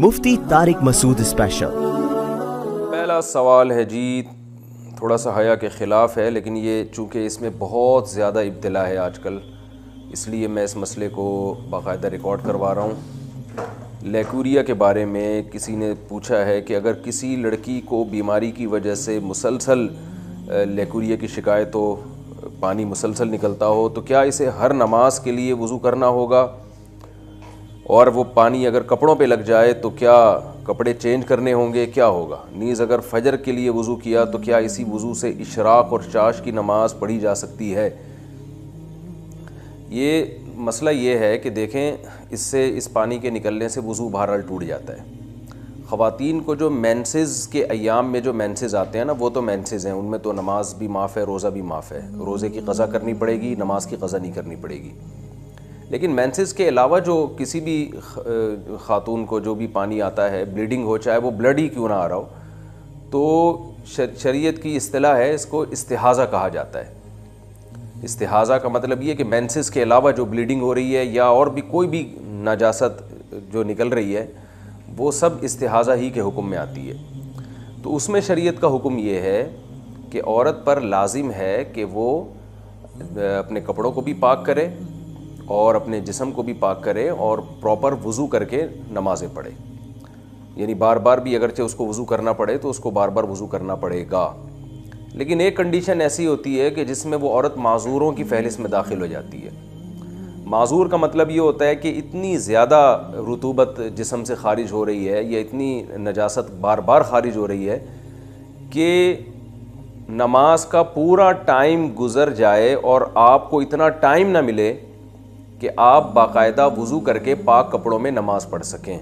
मुफ्ती Tariq Masood special पहला सवाल है जी थोड़ा सा हया के ख़िलाफ़ है लेकिन ये चूँकि इसमें बहुत ज़्यादा इब्तला है आजकल इसलिए मैं इस मसले को बाकायदा रिकॉर्ड करवा रहा हूँ लेकूरिया के बारे में किसी ने पूछा है कि अगर किसी लड़की को बीमारी की वजह से मुसलसल लेकूरिया की शिकायत हो पानी मुसलसल निकलता हो तो क्या इसे हर नमाज के लिए वज़ू करना होगा और वो पानी अगर कपड़ों पे लग जाए तो क्या कपड़े चेंज करने होंगे क्या होगा नीज़ अगर फजर के लिए वज़ू किया तो क्या इसी वज़ू से इशराक और चाश की नमाज़ पढ़ी जा सकती है ये मसला ये है कि देखें इससे इस पानी के निकलने से वज़ू बहरहाल टूट जाता है ख़वातीन को जो मैंसेज़ के अयाम में जो मैंसेज़ आते हैं ना वो तो मैंसेज़ हैं उनमें तो नमाज भी माफ़ है रोज़ा भी माफ़ है रोज़े की कज़ा करनी पड़ेगी नमाज की कज़ा नहीं करनी पड़ेगी लेकिन मैंसिस के अलावा जो किसी भी खातून को जो भी पानी आता है ब्लीडिंग हो चाहे वो ब्लड ही क्यों ना आ रहा हो तो शरीयत की अतलाह है इसको इस्तेहाज़ा कहा जाता है इस्तेहाज़ा का मतलब ये कि मैंसिस के अलावा जो ब्लीडिंग हो रही है या और भी कोई भी नाजासत जो निकल रही है वो सब इस्तेहाज़ा ही के हुक्म में आती है तो उसमें शरीयत का हुक्म ये है कि औरत पर लाजिम है कि वो अपने कपड़ों को भी पाक करे और अपने जिसम को भी पाक करे और प्रॉपर वज़ू करके नमाज़ें पढ़े यानी बार बार भी अगरचे उसको वज़ू करना पड़े तो उसको बार बार वज़ू करना पड़ेगा लेकिन एक कंडीशन ऐसी होती है कि जिसमें वो औरत माजूरों की फहरिस्त में दाखिल हो जाती है माजूर का मतलब ये होता है कि इतनी ज़्यादा रुतूबत जिसम से खारिज हो रही है या इतनी नजास्त बार बार खारिज हो रही है कि नमाज का पूरा टाइम गुज़र जाए और आपको इतना टाइम ना मिले कि आप बाकायदा वज़ू करके पाक कपड़ों में नमाज़ पढ़ सकें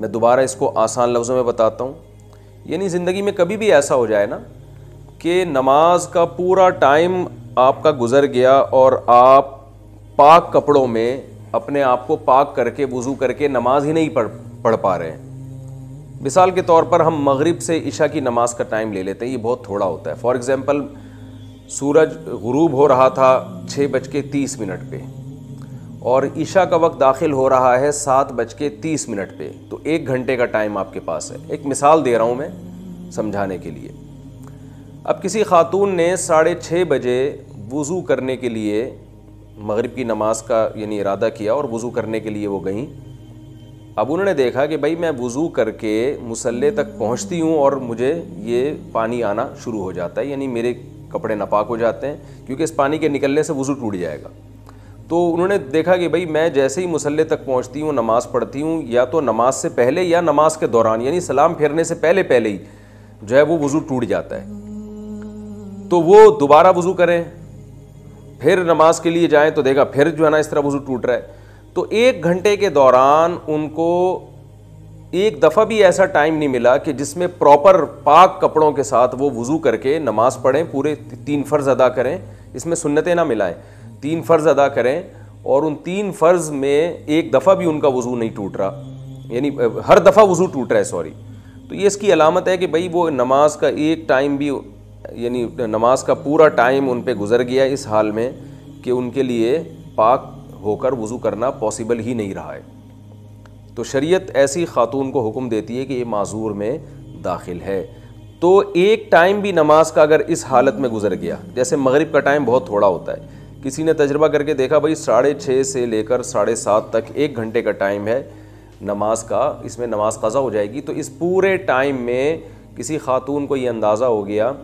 मैं दोबारा इसको आसान लफ्ज़ों में बताता हूँ यानी ज़िंदगी में कभी भी ऐसा हो जाए ना कि नमाज का पूरा टाइम आपका गुज़र गया और आप पाक कपड़ों में अपने आप को पाक करके वज़ू करके नमाज ही नहीं पढ़ पढ़ पा रहे हैं मिसाल के तौर पर हम मगरिब से इशा की नमाज़ का टाइम ले लेते हैं ये बहुत थोड़ा होता है फॉर एग्ज़ाम्पल सूरज गुरूब हो रहा था छः बज के तीस मिनट पे और ईशा का वक्त दाखिल हो रहा है सात बज के तीस मिनट पे तो एक घंटे का टाइम आपके पास है एक मिसाल दे रहा हूँ मैं समझाने के लिए अब किसी खातून ने साढ़े छः बजे वज़ू करने के लिए मगरिब की नमाज का यानी इरादा किया और वज़ू करने के लिए वो गईं अब उन्होंने देखा कि भाई मैं वज़ू करके मुसल्ले तक पहुँचती हूँ और मुझे ये पानी आना शुरू हो जाता है यानी मेरे कपड़े नापाक हो जाते हैं क्योंकि इस पानी के निकलने से वज़ू टूट जाएगा तो उन्होंने देखा कि भाई मैं जैसे ही मुसल्ले तक पहुंचती हूँ नमाज़ पढ़ती हूँ या तो नमाज से पहले या नमाज के दौरान यानी सलाम फेरने से पहले पहले ही जो है वो वज़ू टूट जाता है तो वो दोबारा वज़ू करें फिर नमाज के लिए जाएं तो देखा फिर जो है ना इस तरह वज़ू टूट रहा है तो एक घंटे के दौरान उनको एक दफ़ा भी ऐसा टाइम नहीं मिला कि जिसमें प्रॉपर पाक कपड़ों के साथ वो वज़ू करके नमाज़ पढ़ें पूरे तीन फ़र्ज़ अदा करें इसमें सुन्नतें ना मिलाएं तीन फ़र्ज़ अदा करें और उन तीन फ़र्ज़ में एक दफ़ा भी उनका वज़ू नहीं टूट रहा यानी हर दफ़ा वज़ू टूट रहा है सॉरी तो ये इसकी अलामत है कि भाई वो नमाज का एक टाइम भी यानी नमाज का पूरा टाइम उन पर गुजर गया इस हाल में कि उनके लिए पाक होकर वज़ू करना पॉसिबल ही नहीं रहा है तो शरीयत ऐसी खातून को हुक्म देती है कि ये माजूर में दाखिल है तो एक टाइम भी नमाज का अगर इस हालत में गुजर गया जैसे मगरिब का टाइम बहुत थोड़ा होता है किसी ने तजर्बा करके देखा भाई साढ़े छः से लेकर साढ़े सात तक एक घंटे का टाइम है नमाज का इसमें नमाज कज़ा हो जाएगी तो इस पूरे टाइम में किसी खातून को ये अंदाज़ा हो गया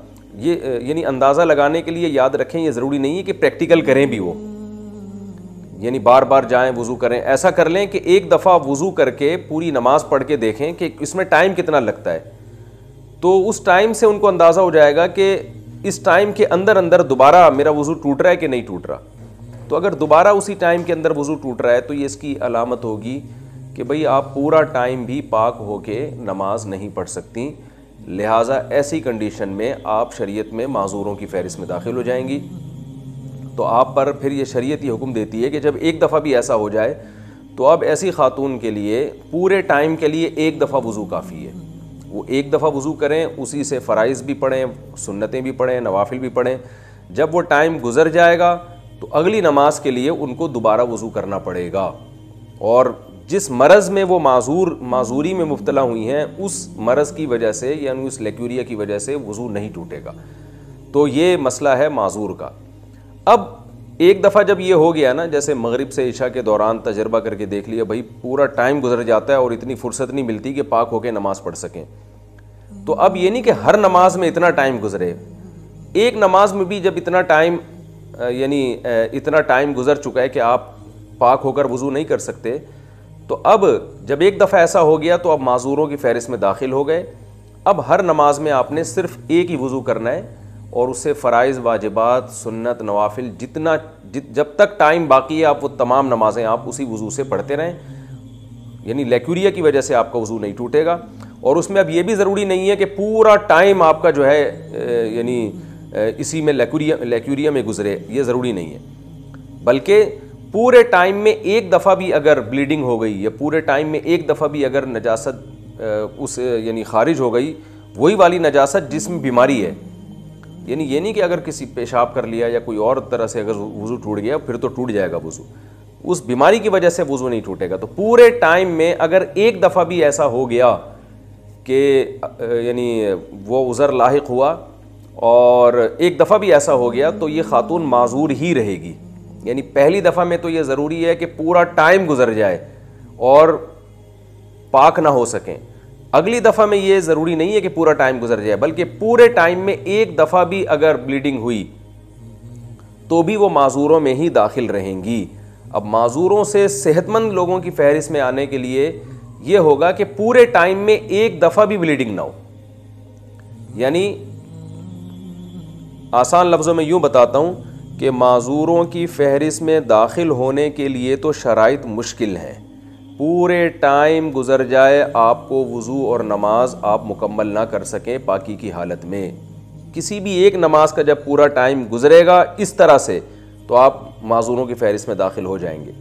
ये यानी अंदाज़ा लगाने के लिए याद रखें ये ज़रूरी नहीं है कि प्रैक्टिकल करें भी वो यानी बार बार जाएं वज़ू करें ऐसा कर लें कि एक दफ़ा वज़ू करके पूरी नमाज़ पढ़ के देखें कि इसमें टाइम कितना लगता है तो उस टाइम से उनको अंदाज़ा हो जाएगा कि इस टाइम के अंदर अंदर दोबारा मेरा वज़ू टूट रहा है कि नहीं टूट रहा तो अगर दोबारा उसी टाइम के अंदर वज़ू टूट रहा है तो ये इसकी अलामत होगी कि भाई आप पूरा टाइम भी पाक होके नमाज नहीं पढ़ सकती लिहाजा ऐसी कंडीशन में आप शरीयत में माजूरों की फहरिस्त में दाखिल हो जाएंगी तो आप पर फिर ये शरीयत ही हुक्म देती है कि जब एक दफ़ा भी ऐसा हो जाए तो अब ऐसी खातून के लिए पूरे टाइम के लिए एक दफ़ा वज़ू काफ़ी है वो एक दफ़ा वज़ू करें उसी से फ़रज़ भी पढ़ें सुन्नतें भी पढ़ें नवाफिल भी पढ़ें जब वो टाइम गुजर जाएगा तो अगली नमाज के लिए उनको दोबारा वज़ू करना पड़ेगा और जिस मरज़ में वो माजूर माजूरी में मुबतला हुई हैं उस मरज़ की वजह से यानी उस लेक्यूरिया की वजह से वज़ू नहीं टूटेगा तो ये मसला है माजूर का अब एक दफ़ा जब ये हो गया ना जैसे मगरिब से ईशा के दौरान तजर्बा करके देख लिया भाई पूरा टाइम गुजर जाता है और इतनी फुर्सत नहीं मिलती कि पाक होकर नमाज़ पढ़ सकें तो अब ये नहीं कि हर नमाज में इतना टाइम गुजरे एक नमाज में भी जब इतना टाइम यानी इतना टाइम गुजर चुका है कि आप पाक होकर वज़ू नहीं कर सकते तो अब जब एक दफ़ा ऐसा हो गया तो अब माजूरों की फहरिस्त में दाखिल हो गए अब हर नमाज में आपने सिर्फ एक ही वज़ू करना है और उससे फ़रज़ वाजिबात सुन्नत नवाफिल जितना जित जब तक टाइम बाकी है आप वो तमाम नमाज़ें आप उसी वज़ू से पढ़ते रहें यानी लेक्यूरिया की वजह से आपका वज़ू नहीं टूटेगा और उसमें अब ये भी ज़रूरी नहीं है कि पूरा टाइम आपका जो है यानी इसी में लेक्यूरिया लेक्यूरिया में गुजरे ये ज़रूरी नहीं है बल्कि पूरे टाइम में एक दफ़ा भी अगर ब्लीडिंग हो गई या पूरे टाइम में एक दफ़ा भी अगर नजासत उस यानी खारिज हो गई वही वाली नजासत जिसमें बीमारी है यानी ये नहीं कि अगर किसी पेशाब कर लिया या कोई और तरह से अगर वज़ू टूट गया फिर तो टूट जाएगा वज़ू उस बीमारी की वजह से वज़ू नहीं टूटेगा तो पूरे टाइम में अगर एक दफ़ा भी ऐसा हो गया कि यानी वो उज़र लाक हुआ और एक दफ़ा भी ऐसा हो गया तो ये खातून माजूर ही रहेगी यानी पहली दफ़ा में तो ये ज़रूरी है कि पूरा टाइम गुजर जाए और पाक ना हो सकें अगली दफ़ा में ये ज़रूरी नहीं है कि पूरा टाइम गुजर जाए बल्कि पूरे टाइम में एक दफ़ा भी अगर ब्लीडिंग हुई तो भी वो माजूरों में ही दाखिल रहेंगी अब माजूरों से सेहतमंद लोगों की फहरिस्त में आने के लिए ये होगा कि पूरे टाइम में एक दफ़ा भी ब्लीडिंग ना हो यानी आसान लफ्ज़ों में यूँ बताता हूँ कि माजूरों की फहरिस्त में दाखिल होने के लिए तो शराइ मुश्किल हैं पूरे टाइम गुजर जाए आपको वज़ू और नमाज आप मुकम्मल ना कर सकें पाकि की हालत में किसी भी एक नमाज का जब पूरा टाइम गुजरेगा इस तरह से तो आप माजूरों की फहरिस्त में दाखिल हो जाएंगे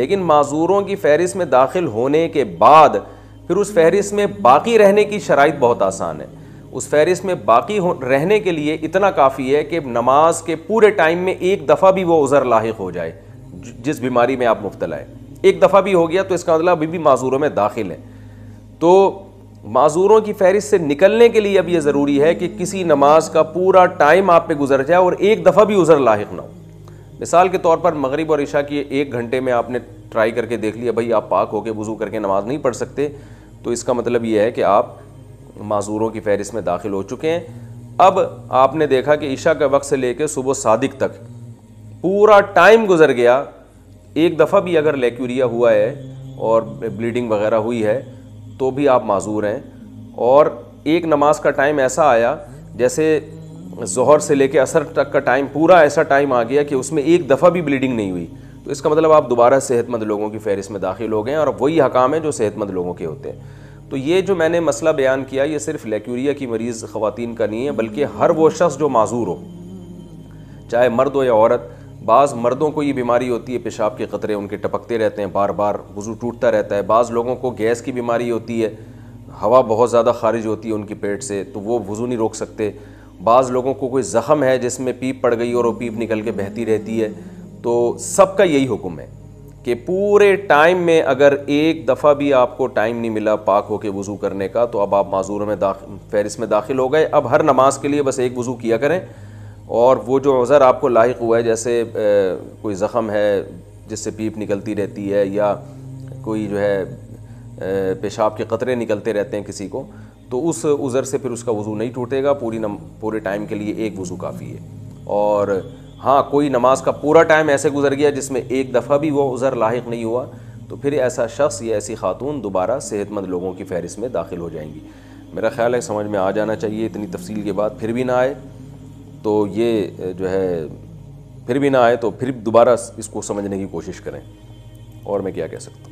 लेकिन माजूरों की फहरिस्त में दाखिल होने के बाद फिर उस फहरिस्त में बाकी रहने की शराइ बहुत आसान है उस फहरिस्त में बाकी रहने के लिए इतना काफ़ी है कि नमाज के पूरे टाइम में एक दफ़ा भी वो उज़र लाक हो जाए जिस बीमारी में आप मुबतला है एक दफ़ा भी हो गया तो इसका मतलब अभी भी माजूरों में दाखिल है तो माजूरों की फहरिस्त से निकलने के लिए अब यह ज़रूरी है कि किसी नमाज का पूरा टाइम आप पे गुजर जाए और एक दफ़ा भी उज़र लाक ना हो मिसाल के तौर पर मगरब और ईशा की एक घंटे में आपने ट्राई करके देख लिया भाई आप पाक होकर वज़ू करके नमाज नहीं पढ़ सकते तो इसका मतलब यह है कि आप माजूरों की फहरिस्त में दाखिल हो चुके हैं अब आपने देखा कि ईशा के वक्त से लेकर सुबह सादिक तक पूरा टाइम गुजर गया एक दफ़ा भी अगर लेक्यूरिया हुआ है और ब्लीडिंग वगैरह हुई है तो भी आप माजूर हैं और एक नमाज का टाइम ऐसा आया जैसे जहर से लेके असर तक का टाइम पूरा ऐसा टाइम आ गया कि उसमें एक दफ़ा भी ब्लीडिंग नहीं हुई तो इसका मतलब आप दोबारा सेहतमंद लोगों की फहरिस्त में दाखिल हो गए हैं और वही हकाम हैं जो सेहतमंद लोगों के होते हैं तो ये जो मैंने मसला बयान किया ये सिर्फ लेक्यूरिया की मरीज़ ख़वान का नहीं है बल्कि हर वो शख्स जो माजूर हो चाहे मर्द हो या औरत बाज़ मर्दों को ये बीमारी होती है पेशाब के ख़तरे उनके टपकते रहते हैं बार बार वज़ू टूटता रहता है बाज़ लोगों को गैस की बीमारी होती है हवा बहुत ज़्यादा खारिज होती है उनके पेट से तो वो वज़ू नहीं रोक सकते बाज़ लोगों को कोई ज़ख़म है जिसमें पीप पड़ गई और वो पीप निकल के बहती रहती है तो सबका यही हुक्म है कि पूरे टाइम में अगर एक दफ़ा भी आपको टाइम नहीं मिला पाक होकर वज़ू करने का तो अब आप माजूर में दाख फहरिस में दाखिल हो गए अब हर नमाज के लिए बस एक वज़ू किया करें और वो जो उज़र आपको लाइक हुआ है जैसे कोई ज़ख़म है जिससे पीप निकलती रहती है या कोई जो है पेशाब के कतरे निकलते रहते हैं किसी को तो उस उज़र से फिर उसका वज़ू नहीं टूटेगा पूरी नम पूरे टाइम के लिए एक वज़ू काफ़ी है और हाँ कोई नमाज का पूरा टाइम ऐसे गुजर गया जिसमें एक दफ़ा भी वो उज़र लाक नहीं हुआ तो फिर ऐसा शख्स या ऐसी खातून दोबारा सेहतमंद लोगों की फहरिस्त में दाखिल हो जाएंगी मेरा ख्याल है समझ में आ जाना चाहिए इतनी तफसील के बाद फिर भी ना आए तो ये जो है फिर भी ना आए तो फिर दोबारा इसको समझने की कोशिश करें और मैं क्या कह सकता हूँ